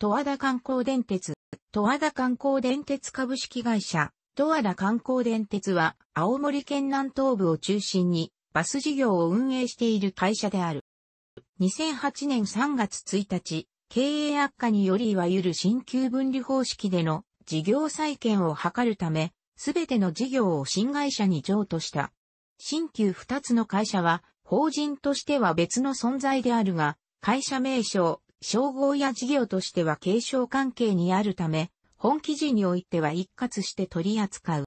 戸和田観光電鉄、戸和田観光電鉄株式会社、戸和田観光電鉄は、青森県南東部を中心に、バス事業を運営している会社である。2008年3月1日、経営悪化によりいわゆる新旧分離方式での事業再建を図るため、すべての事業を新会社に譲渡した。新旧二つの会社は、法人としては別の存在であるが、会社名称、称号や事業としては継承関係にあるため、本記事においては一括して取り扱う。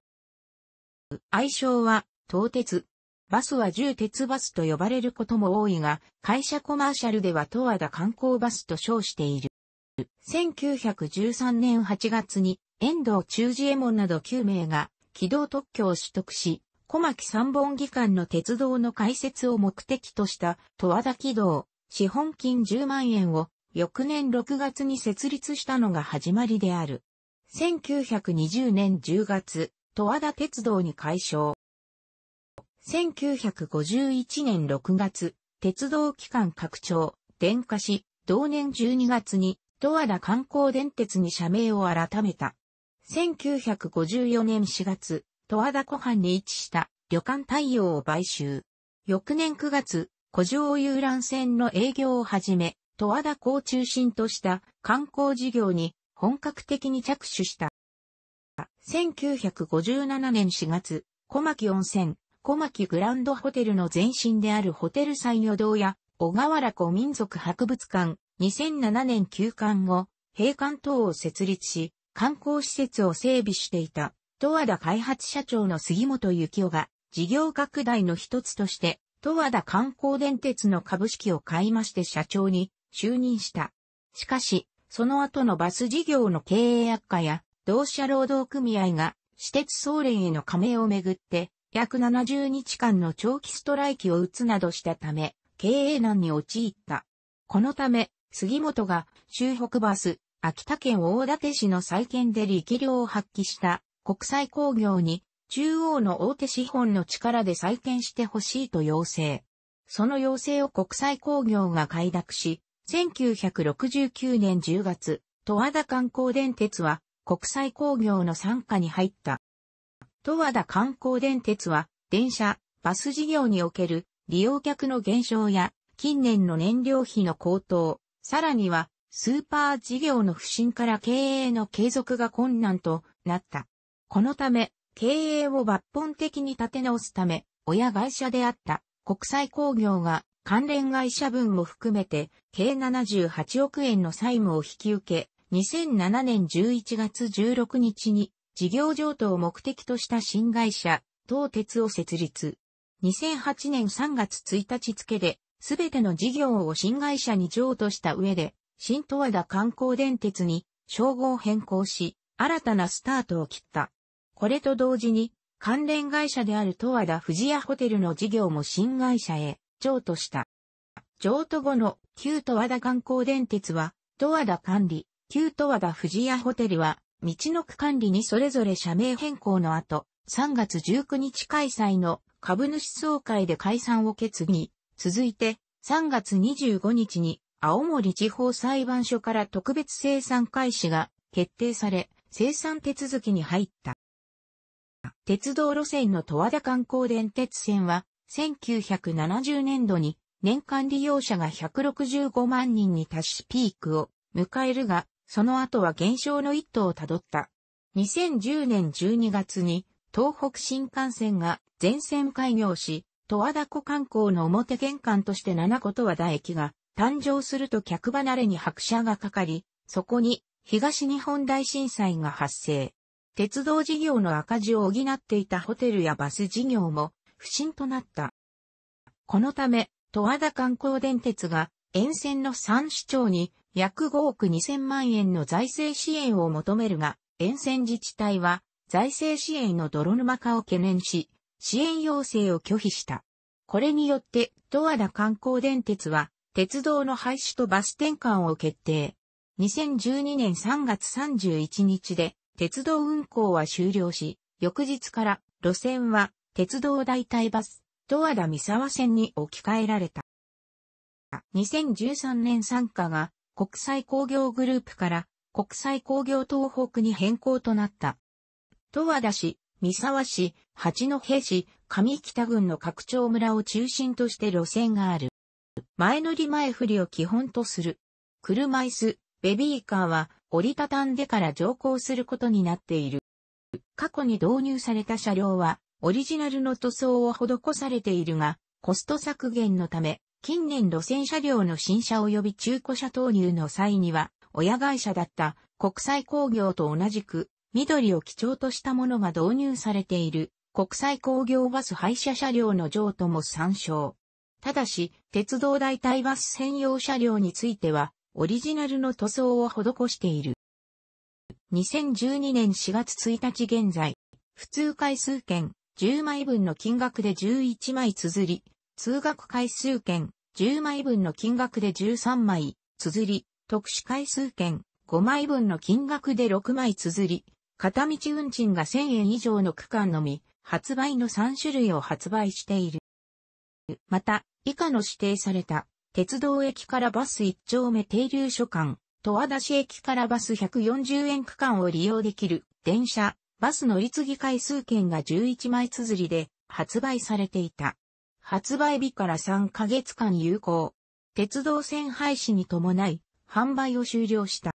愛称は、東鉄。バスは重鉄バスと呼ばれることも多いが、会社コマーシャルでは東和田観光バスと称している。1913年8月に、遠藤忠治衛門など9名が、軌道特許を取得し、小牧三本議官の鉄道の開設を目的とした、十和田軌道、資本金10万円を翌年6月に設立したのが始まりである。1920年10月、戸和田鉄道に改称。1951年6月、鉄道機関拡張、電化し、同年12月に、戸和田観光電鉄に社名を改めた。1954年4月、戸和田湖畔に位置した旅館太陽を買収。翌年9月、古城遊覧船の営業を始め、戸和田港を中心とした観光事業に本格的に着手した。1957年4月、小牧温泉、小牧グランドホテルの前身であるホテル採魚堂や小河原湖民族博物館、2007年休館後、閉館等を設立し、観光施設を整備していた、戸和田開発社長の杉本幸雄が、事業拡大の一つとして、戸和田観光電鉄の株式を買いまして社長に就任した。しかし、その後のバス事業の経営悪化や、同社労働組合が、私鉄総連への加盟をめぐって、約70日間の長期ストライキを打つなどしたため、経営難に陥った。このため、杉本が、州北バス、秋田県大館市の再建で力量を発揮した国際工業に中央の大手資本の力で再建してほしいと要請。その要請を国際工業が快諾し、1969年10月、十和田観光電鉄は国際工業の参加に入った。十和田観光電鉄は電車、バス事業における利用客の減少や近年の燃料費の高騰、さらにはスーパー事業の不振から経営の継続が困難となった。このため、経営を抜本的に立て直すため、親会社であった国際工業が関連会社分も含めて、計78億円の債務を引き受け、2007年11月16日に、事業譲渡を目的とした新会社、東鉄を設立。2008年3月1日付で、すべての事業を新会社に譲渡した上で、新東和田観光電鉄に称号変更し、新たなスタートを切った。これと同時に、関連会社である東和田富士屋ホテルの事業も新会社へ譲渡した。譲渡後の旧戸和田観光電鉄は、戸和田管理、旧戸和田藤屋ホテルは、道の区管理にそれぞれ社名変更の後、3月19日開催の株主総会で解散を決議。続いて、3月25日に、青森地方裁判所から特別生産開始が決定され、生産手続きに入った。鉄道路線の十和田観光電鉄線は、1970年度に年間利用者が165万人に達しピークを迎えるが、その後は減少の一途をたどった。2010年12月に東北新幹線が全線開業し、戸和田湖観光の表玄関として七子と和田駅が誕生すると客離れに拍車がかかり、そこに東日本大震災が発生。鉄道事業の赤字を補っていたホテルやバス事業も不振となった。このため、戸和田観光電鉄が沿線の3市町に約5億2000万円の財政支援を求めるが、沿線自治体は財政支援の泥沼化を懸念し、支援要請を拒否した。これによって戸和田観光電鉄は鉄道の廃止とバス転換を決定。2012年3月31日で鉄道運行は終了し、翌日から路線は鉄道代替バス、十和田三沢線に置き換えられた。2013年参加が国際工業グループから国際工業東北に変更となった。十和田市、三沢市、八戸市、上北郡の拡張村を中心として路線がある。前乗り前振りを基本とする。車椅子、ベビーカーは折りたたんでから乗降することになっている。過去に導入された車両はオリジナルの塗装を施されているが、コスト削減のため、近年路線車両の新車及び中古車投入の際には、親会社だった国際工業と同じく、緑を基調としたものが導入されている国際工業バス廃車車両の譲渡も参照。ただし、鉄道代替バス専用車両については、オリジナルの塗装を施している。2012年4月1日現在、普通回数券、10枚分の金額で11枚綴り、通学回数券、10枚分の金額で13枚、綴り、特殊回数券、5枚分の金額で6枚綴り、片道運賃が1000円以上の区間のみ、発売の3種類を発売している。また、以下の指定された、鉄道駅からバス1丁目停留所間、戸和田市駅からバス140円区間を利用できる電車、バス乗り継ぎ回数券が11枚綴りで発売されていた。発売日から3ヶ月間有効。鉄道線廃止に伴い、販売を終了した。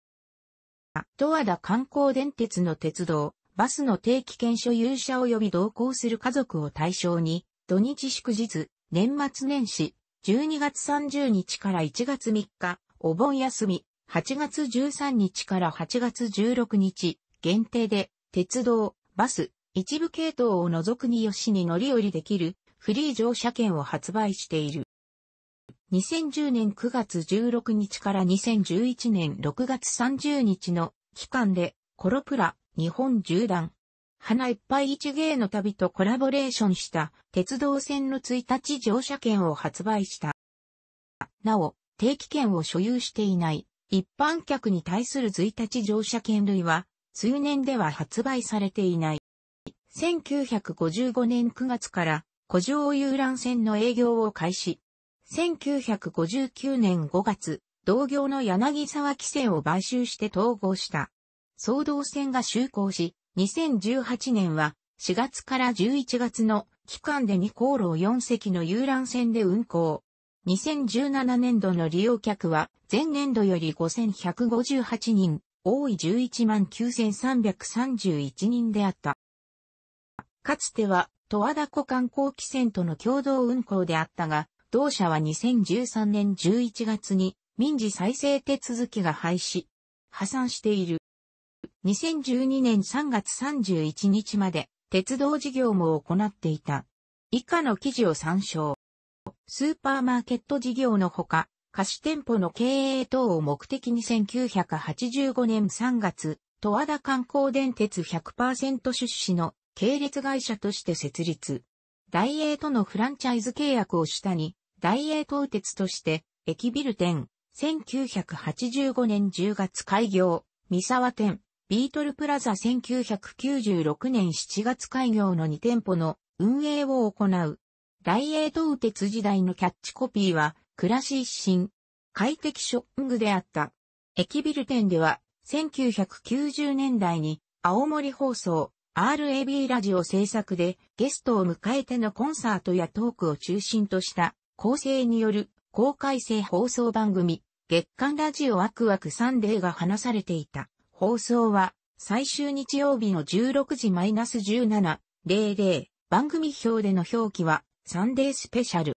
十和田観光電鉄の鉄道、バスの定期券所有者及び同行する家族を対象に、土日祝日、年末年始、12月30日から1月3日、お盆休み、8月13日から8月16日、限定で、鉄道、バス、一部系統を除くによしに乗り降りできるフリー乗車券を発売している。2010年9月16日から2011年6月30日の期間でコロプラ日本縦断花いっぱい一芸の旅とコラボレーションした鉄道線の1日乗車券を発売した。なお、定期券を所有していない一般客に対する1日乗車券類は通年では発売されていない。1955年9月から、古城遊覧船の営業を開始。1959年5月、同業の柳沢汽船を買収して統合した。総動船が就航し、2018年は4月から11月の期間で2航路4隻の遊覧船で運航。2017年度の利用客は前年度より5158人多い11万9331人であった。かつては、十和田湖観光汽船との共同運航であったが、同社は2013年11月に民事再生手続きが廃止、破産している。2012年3月31日まで鉄道事業も行っていた。以下の記事を参照。スーパーマーケット事業のほか、貸し店舗の経営等を目的に1985年3月、戸和田観光電鉄100%出資の系列会社として設立。大英とのフランチャイズ契約を下に、大英東鉄として、駅ビル店、1985年10月開業、三沢店、ビートルプラザ1996年7月開業の2店舗の運営を行う。大英東鉄時代のキャッチコピーは、暮らし一新、快適ショッピングであった。駅ビル店では、1990年代に、青森放送、RAB ラジオ制作でゲストを迎えてのコンサートやトークを中心とした構成による公開性放送番組月刊ラジオワクワクサンデーが話されていた。放送は最終日曜日の16時 -17.00 番組表での表記はサンデースペシャル。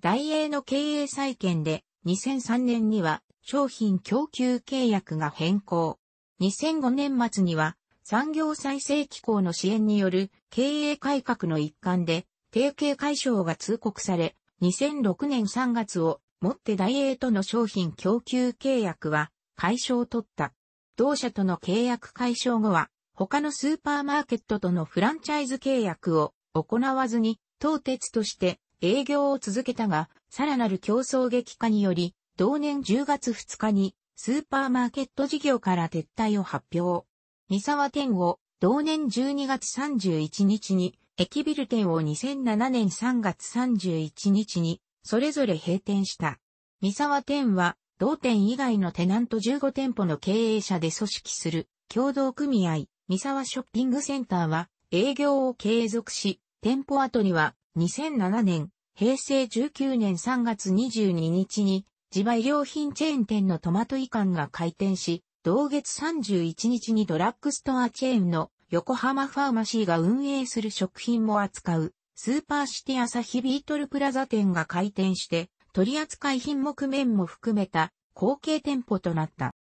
大英の経営再建で2003年には商品供給契約が変更。2005年末には産業再生機構の支援による経営改革の一環で、提携解消が通告され、2006年3月をもってダイエーとの商品供給契約は解消を取った。同社との契約解消後は、他のスーパーマーケットとのフランチャイズ契約を行わずに、当鉄として営業を続けたが、さらなる競争激化により、同年10月2日にスーパーマーケット事業から撤退を発表。三沢店を同年12月31日に、駅ビル店を2007年3月31日に、それぞれ閉店した。三沢店は、同店以外のテナント15店舗の経営者で組織する共同組合、三沢ショッピングセンターは営業を継続し、店舗後には2007年、平成19年3月22日に、自売良品チェーン店のトマトイカンが開店し、同月31日にドラッグストアチェーンの横浜ファーマシーが運営する食品も扱う、スーパーシティ朝日ビートルプラザ店が開店して、取扱品目面も含めた後継店舗となった。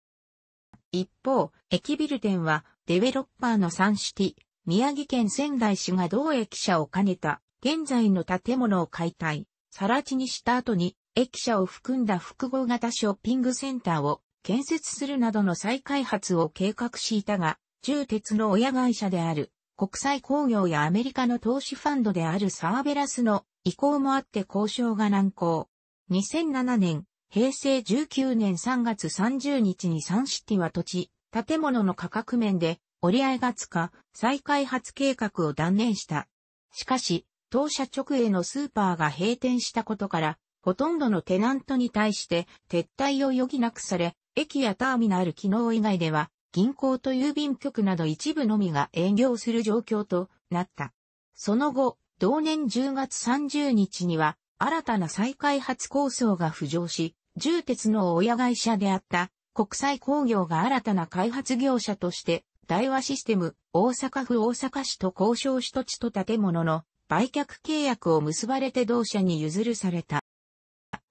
一方、駅ビル店はデベロッパーのサンシティ、宮城県仙台市が同駅舎を兼ねた現在の建物を解体、更地にした後に、駅舎を含んだ複合型ショッピングセンターを建設するなどの再開発を計画していたが、重鉄の親会社である国際工業やアメリカの投資ファンドであるサーベラスの意向もあって交渉が難航。2007年、平成19年3月30日にサンシティは土地、建物の価格面で折り合いがつか再開発計画を断念した。しかし、当社直営のスーパーが閉店したことから、ほとんどのテナントに対して撤退を余儀なくされ、駅やターミナル機能以外では、銀行と郵便局など一部のみが営業する状況となった。その後、同年10月30日には、新たな再開発構想が浮上し、重鉄の親会社であった国際工業が新たな開発業者として、大和システム、大阪府大阪市と交渉し土地と建物の売却契約を結ばれて同社に譲るされた。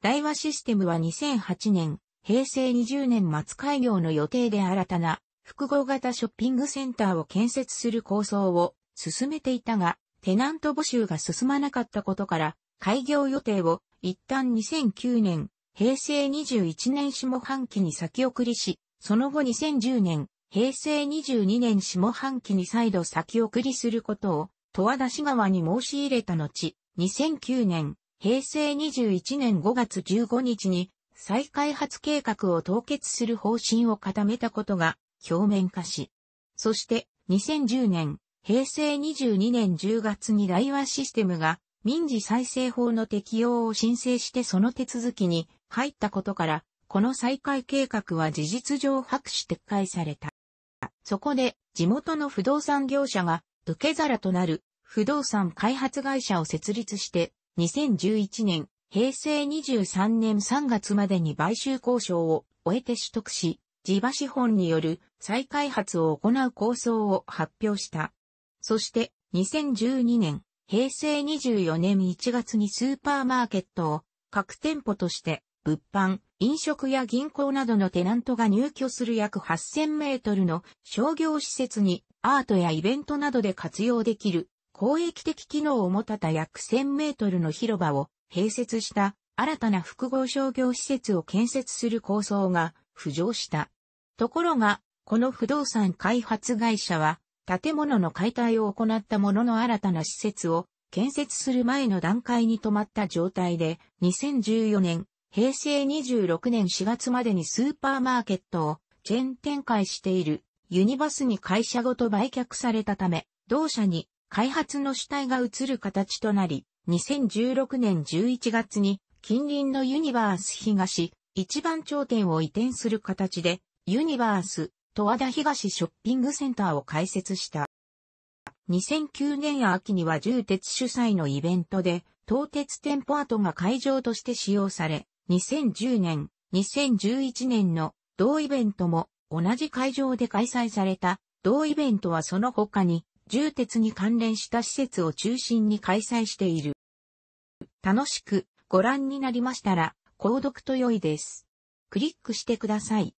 大和システムは2008年、平成20年末開業の予定で新たな複合型ショッピングセンターを建設する構想を進めていたが、テナント募集が進まなかったことから、開業予定を一旦2009年、平成21年下半期に先送りし、その後2010年、平成22年下半期に再度先送りすることを戸和田市側に申し入れた後、2009年、平成21年5月15日に、再開発計画を凍結する方針を固めたことが表面化し、そして2010年、平成22年10月に大和システムが民事再生法の適用を申請してその手続きに入ったことから、この再開計画は事実上白紙撤回された。そこで地元の不動産業者が受け皿となる不動産開発会社を設立して、2011年、平成23年3月までに買収交渉を終えて取得し、地場資本による再開発を行う構想を発表した。そして、2012年、平成24年1月にスーパーマーケットを各店舗として物販、飲食や銀行などのテナントが入居する約8000メートルの商業施設にアートやイベントなどで活用できる公益的機能を持たた約1000メートルの広場を併設した新たな複合商業施設を建設する構想が浮上した。ところが、この不動産開発会社は建物の解体を行ったものの新たな施設を建設する前の段階に止まった状態で2014年、平成26年4月までにスーパーマーケットをチェーン展開しているユニバスに会社ごと売却されたため、同社に開発の主体が移る形となり、2016年11月に近隣のユニバース東、一番頂点を移転する形で、ユニバース、戸和田東ショッピングセンターを開設した。2009年秋には重鉄主催のイベントで、東鉄店舗跡が会場として使用され、2010年、2011年の同イベントも同じ会場で開催された同イベントはその他に、重鉄に関連した施設を中心に開催している。楽しくご覧になりましたら、購読と良いです。クリックしてください。